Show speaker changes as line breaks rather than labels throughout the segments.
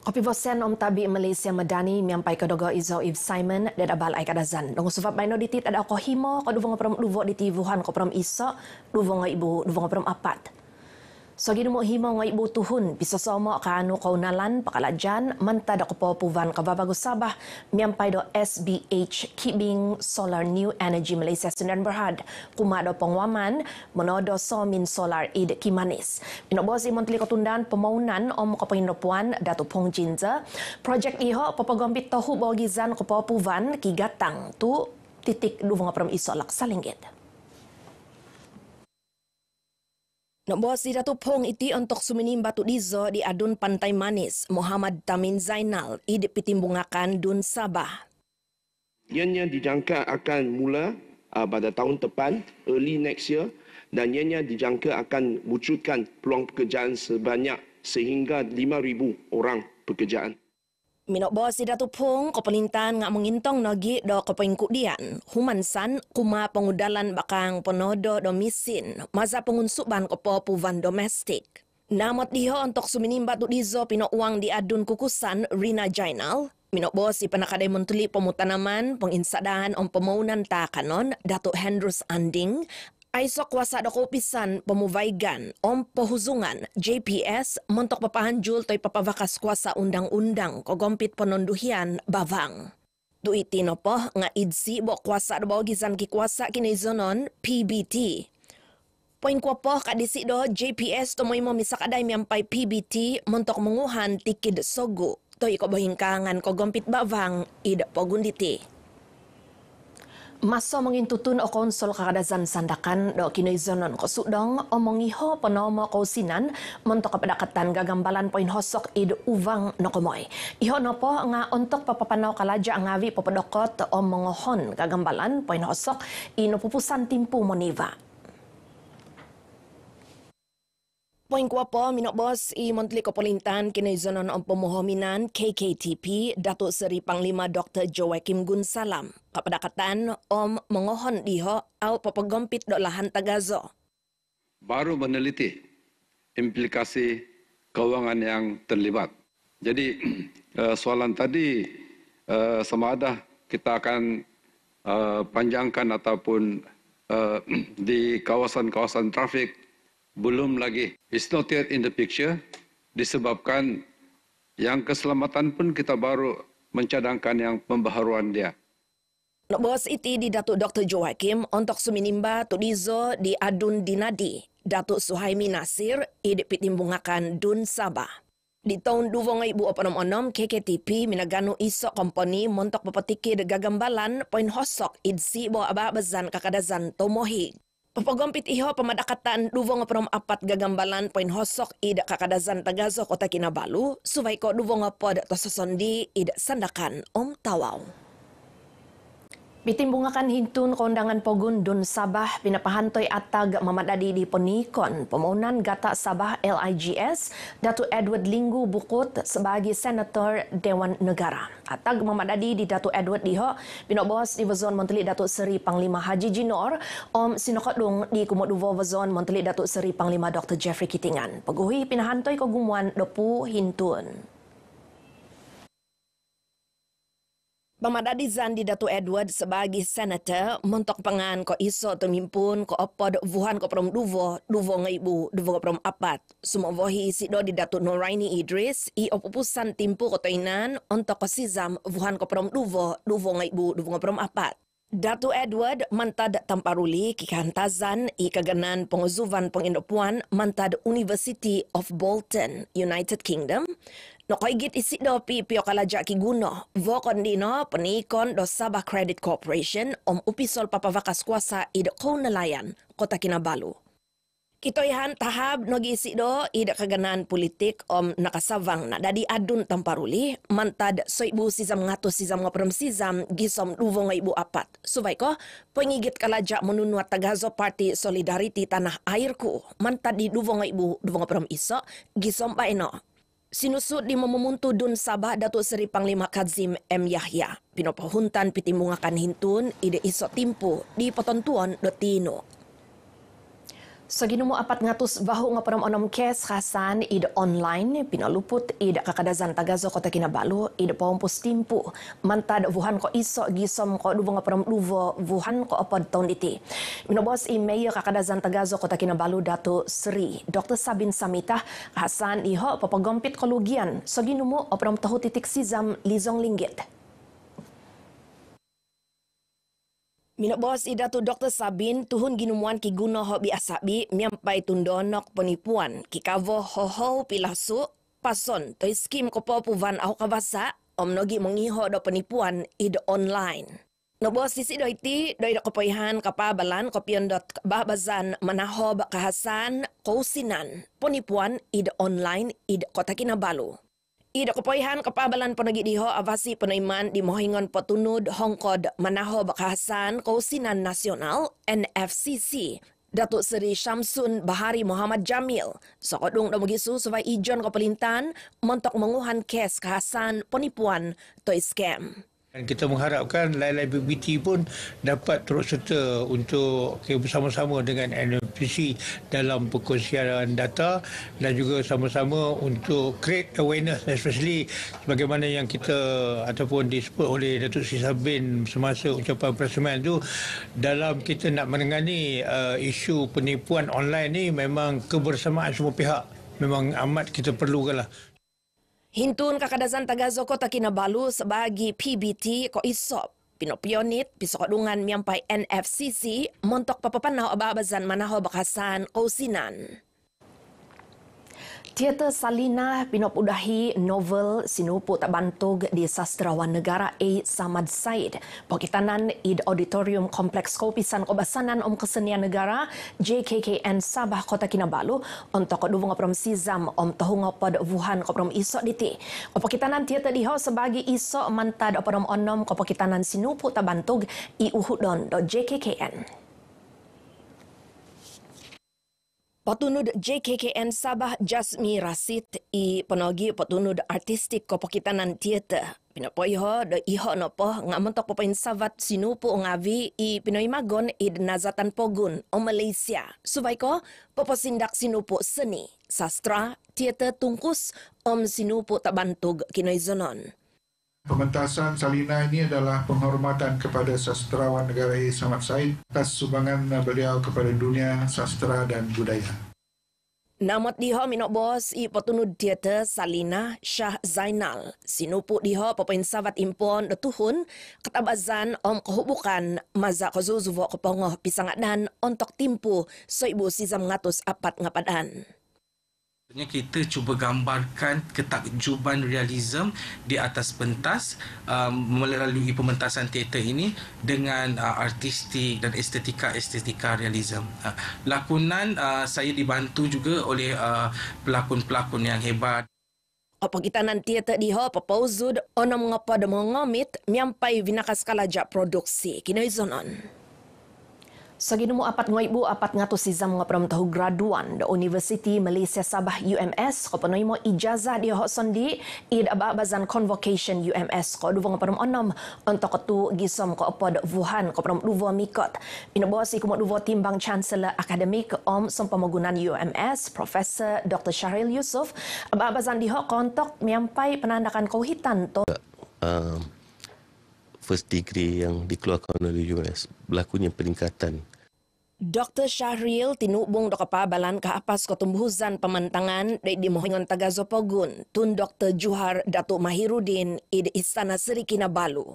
Kopi Bosan Om Tabi Malaysia Medani miampai ke Dogo Izo Iv Simon dan Abal Aik Adazan. Dengan sebab main audit ada Okohimo, kau duvong perum duvok di Tivuhan, kau isa, iso, duvong ibu, duvong perum apat. Sagi mo hima nga ibutuhon, pisasama ka ano ka unalan, pakalajan, mantad ako po puvan ka babago sabah, miyampay do SBH Kibing Solar New Energy Malaysia Sundan Berhad, kumado pong waman, monodo so min solar id kimanis. Pinabos imong tuli katundan, pamaunan o makapainopuan dato pong jinza, project iho, papagambit tahu bagizan ka po puvan, kigatang tu titik duwang apram isolak sa linggit. Nak bawa si Datuk Pong iti untuk suminim batu dizo di adun Pantai Manis, Muhammad Tamin Zainal, ide pitimbungakan dun Sabah. Ianya dijangka akan mula uh, pada tahun depan, early next year, dan ianya dijangka akan wujudkan peluang pekerjaan sebanyak sehingga 5,000 orang pekerjaan. Minok bos si Datu Pung, ko pelintan ngak mengintong nagi do ko dian Human san, kuma pengudalan bakang penodo do misin. Masa ban ko po puvan domestik. namat diho untuk suminimba tu dizo pino uang di adun kukusan Rina Jainal. Minok bos si panakaday muntuli pemutanaman, penginsadaan om pemaunan ta kanon, Datuk Hendrus Anding, Aiso kuasa doko pisan pemuvaigan om pohuzungan JPS mentok papahanjul toy papavakas kuasa undang-undang kogompit penunduhian bawang. Dui tinopo nga idsi bo kuasa do gizan ki kuasa kini zonon PBT. Poin ko po kadisi do JPS to moy mo misak aday miampay PBT mentok menguhan tikid sogo toy ko bohingkangan kogompit bawang ida pogunditi. gunditi. Masa mengintutun o konsol kakadazan sandakan do kinezonon ko sudong o mongiho panomo ko sinan mentok pedakatan gagambalan poin hosok id uvang no komoy. Iho no po nga untok papapanaw kalaja ang awi papadokot o mongohon gagambalan poin hosok ino timpu moniva. Poin ko apa minok bos i Montli ko polintan kini zonon om pemohominan KKTP Datuk Seri Panglima Dr. Joakim Gun Salam. Kepada Kapadakatan om mengohon diho au papagompit dok lahan tagazo. Baru meneliti implikasi kewangan yang terlibat. Jadi eh, soalan tadi eh, sama ada kita akan eh, panjangkan ataupun di kawasan-kawasan trafik belum lagi. It's not yet in the picture disebabkan yang keselamatan pun kita baru mencadangkan yang pembaharuan dia. Nak bos itu di Datuk Dr. Joakim untuk seminimba Tudizo di Adun Dinadi, Datuk Suhaimi Nasir idik pitimbungakan Dun Sabah. Di tahun 2006, KKTP minagano iso komponi untuk pepetiki de gagambalan poin hosok idsi bo aba bezan kakadazan tomohig. Papagampit iho pamadakatan duwong apanom apat gagambalan poin hosok ida kakadazan tagazok kota Kinabalu suway ko duwong apod to sasondi ida sandakan om tawaw. Bitimbungakan hintun kondangan pogun dun Sabah pinapahantoy atag mamadadi di Ponikon. pemohonan gata Sabah LIGS Datu Edward Linggu Bukut sebagai Senator Dewan Negara. Atag mamadadi di Datu Edward Diho bina bos di Vazon Montelik Datu Seri Panglima Haji Jinor om sinokodung di Kumoduvo Vazon Montelik Datu Seri Panglima Dr. Jeffrey Kitingan. Peguhi pinahantoy kogumuan depu hintun. Pamadadi Zandi Datu Edward sebagai senator mentok pengan ko iso mimpun ko opo vuhan ko prom duvo duvo ngaibu duvo prom apat sumo vohi si do di Datu Noraini Idris i opupusan timpu ko tainan ontok ko sizam vuhan ko prom duvo duvo ngaibu duvo prom apat Datu Edward mantad tamparuli kikantazan i kaganan penguzuvan pengindopuan mantad University of Bolton, United Kingdom, Nakaigit isit na pipiyo kalaja ki guno. Vokon di no, panikon do Sabah Credit Corporation om upisol papavakas kuasa ida kong nalayan, kota Kinabalu. Kitoyhan tahab no giisi do ida kaganaan politik om nakasavang na dadi adun tamparuli mantad so ibu sizam ngato sizam nga sizam gisom duvo nga ibu apat. Subay ko, pangigit kalaja manunwa tagazo parti solidariti Tanah Airku mantad di duvo nga ibu duvo nga iso gisom paeno. Sinusut di memumuntu dun Sabah Datuk Seri Panglima Kazim M. Yahya. Pinopohuntan pitimungakan hintun ide iso timpu di potontuan dotino. So ginumo 400 baho nga param onom case kasan id online pinaluput id kakadazan tagazo kota kinabalo id paumpus timpu mantad buhan ko iso gisom ko dubo nga param luvo buhan ko apod taon iti. Minobos i mayo kakadazan tagazo kota kinabalo dato Sri Dr. Sabin Samita kasan iho papagompit kolugian so ginumo param taho titik sizam lizong linggit. Minok bos ida tu Dr. Sabin tuhun ginumuan ki guna ho biasa bi miampai tundonok penipuan ki kavo ho ho pilasu pason toy skim ko po puvan au kabasa om mengiho do penipuan ida online. No bos sisi do iti do ida kapoihan kapabalan kopion dot bahbazan manahob kahasan kousinan penipuan ida online ida kota kinabalu. Ida kepoihan kepabalan penagi diho avasi penaiman di mohingon potunud Hongkod Manaho Bekasan Kausinan Nasional NFCC. Datuk Seri Syamsun Bahari Muhammad Jamil, sokodung dan mengisu supaya ijon kepelintan mentok menguhan kes kehasan penipuan toy scam. Dan kita mengharapkan LIBBT pun dapat terus serta untuk okay, bersama-sama dengan NPC dalam perkongsian data dan juga sama-sama untuk create awareness especially bagaimana yang kita ataupun disebut oleh Datuk Sri Sabin semasa ucapan perasmian itu dalam kita nak menangani uh, isu penipuan online ini memang kebersamaan semua pihak memang amat kita perlukanlah. lah. Hintun kakadasan tagazo ko takinabalu sebagai PBT ko isop. Pinopionit, pisokodungan miyampay NFCC, montok papapanaw ababazan manaho bakasan kousinan. sinan. Teater Salina pinopudahi novel Sinupu Tak bantu di Sastrawan Negara A. Samad Said. Pakitanan id Auditorium Kompleks Kopisan Kobasanan Om Kesenian Negara JKKN Sabah Kota Kinabalu untuk kedua ngoprom sizam om tahunga pada Wuhan koprom isok diti. Pakitanan teater diho sebagai isok mantad oprom onom kopakitanan Sinupu Tak bantu i Uhudon do JKKN. Patunud JKKN Sabah Jasmi Rasid i penogi patunud artistik ko pakitanan teater. Pinapoy ho, do iho no po, nga mentok po savat sinupu ngavi i Pinoy Magon i Nazatan Pogun o Malaysia. Subay ko, papasindak sinupu seni, sastra, teater tungkus om sinupu tabantog kinoy zonon. Pementasan Salina ini adalah penghormatan kepada sastrawan negara Samad Said atas sumbangan beliau kepada dunia sastra dan budaya. Namat diho minok bos i patunu teater Salina Shah Zainal. Sinupu diho papain sabat impon letuhun ketabazan om kehubukan maza kozuzuvo kepongoh pisangat ontok timpu soibu sizam ngatus apat ngapadan. Sebenarnya kita cuba gambarkan ketakjuban realism di atas pentas um, melalui pementasan teater ini dengan uh, artistik dan estetika-estetika realism. Uh, lakonan uh, saya dibantu juga oleh uh, pelakon-pelakon yang hebat. Apa kita nanti tak diho papauzud onam ngapa de mengamit miampai vinaka skala produksi kini zonon. Sa ginumu apat nga ibu apat nga to si Zam tahu graduan da University Malaysia Sabah UMS ko panoy mo ijazah di ho sondi id ababazan convocation UMS ko duwa nga param onam untuk tu gisom ko apod Wuhan ko param duwa mikot inabawasi kumot duwa timbang chancellor academic om sumpamagunan UMS Professor Dr. Syahril Yusuf ababazan di ho kontok miampai penandakan kauhitan to eh, first degree yang dikeluarkan oleh US. Berlakunya peningkatan. Dr. Syahril tinubung do kapabalan ke apas ko tumbuhan pementangan dai di mohingon tagazopogun tun Dr. Juhar Datuk Mahirudin di Istana Seri Kinabalu.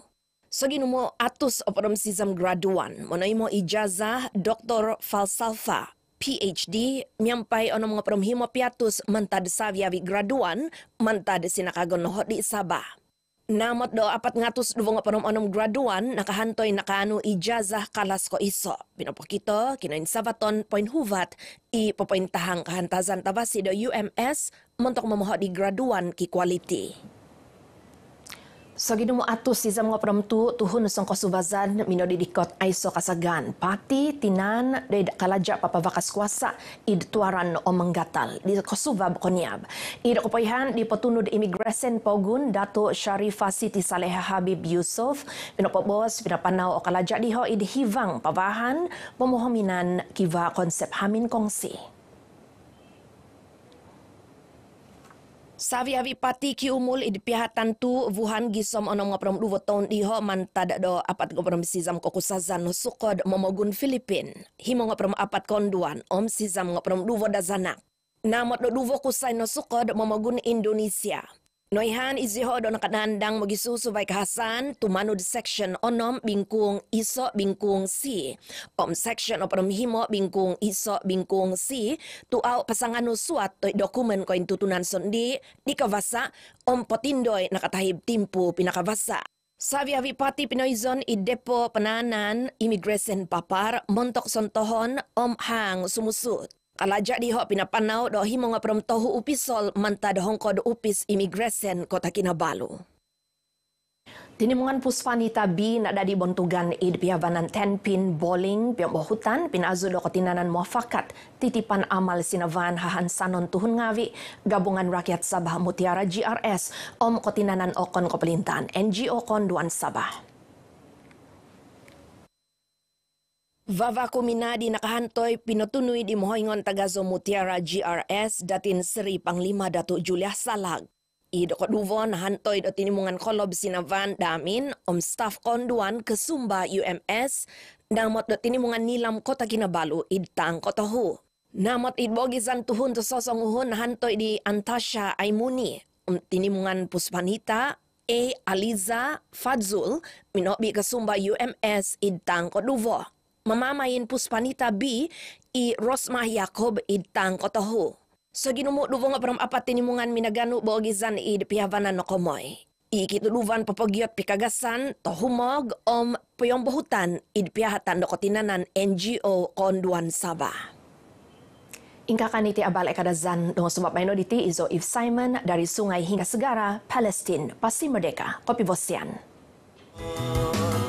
So ginumo atus oporom sizam graduan monoi mo ijazah Dr. Falsalfa PhD miampai ono mga himo piatus mantad savia graduan mantad sinakagon di Sabah. Namat do apat ngatus duwa nga panom anom graduan nakahantoy nakano ijazah kalas ko iso. Pinapakito kinain sabaton point huvat i papointahang kahantazan tabasi do UMS montok mamuho di graduan ki quality. Sagi nomor atu si zaman ngapa tu tuhun nusong kosu bazan mino di dikot aiso kasagan pati tinan dari kalaja papa vakas kuasa id tuaran o menggatal di kosu bab koniab id kopoihan di petunud imigresen pogun dato syarifah siti saleha habib yusuf mino pobos mino panau o kalaja diho id hivang pavahan pemohominan kiva konsep hamin kongsi. Savi avi pati ki umul i pihatan tu Wuhan gisom onom nga perom duwo tahun iho man tada do apat nga perom sizam koko sazan no sukod momogun Filipin. Himo nga perom apat konduan om sizam nga perom duwo dazanak. Namot do duwo kusay no sukod momogun Indonesia. Noihan isihod on kanandang magisusubay kahasan tumanod section onom bingkung iso bingkung si. Om section o himo bingkung iso bingkung si tuaw pasangano suat toy dokumen ko tutunan sondi di kavasa om potindoy nakatahib timpo pinakavasa. Sabi avi pati i depo pananan immigration papar montok sontohon om hang sumusut. Kalajak di hok pinapanaw do himo nga promtohu upisol manta do hongko do upis immigration kota Kinabalu. mangan Puspani Tabi na dadi bontugan id piyabanan tenpin bowling piyong pin azu do kotinanan muafakat titipan amal sinavan hahan sanon tuhun ngawi gabungan rakyat Sabah Mutiara GRS om kotinanan okon kopelintan NGO kon duan Sabah. Vava Kuminadi nakahantoy pinotunoy di Mohingon taga Zomutiara GRS datin Sri Panglima Dato Julia Salag. Ido ko duvon nahantoy do tinimungan kolob sinavan damin om staff konduan ke Sumba UMS namot do tinimungan nilam kota kinabalo idtang kotohu. Namot idbogisan tuhun to sosong uhun nahantoy di Antasha Aimuni um tinimungan puspanita A. Aliza Fadzul minobi ke Sumba UMS idtang kotuvo. duvo mamamayin puspanita B i Rosmah Yakob itang kotohu. So ginumuk duwa nga param apat tinimungan minaganu bogizan i de pihavana no komoy. I kitu duwan papagiot pikagasan tohumog om puyong bahutan i de pihahatan kotinanan NGO Konduan saba. Ingka kaniti abal ekadazan dong sumap maino diti izo if Simon dari Sungai Hingga Segara, Palestine, pasti merdeka. Kopi Bosian. Uh...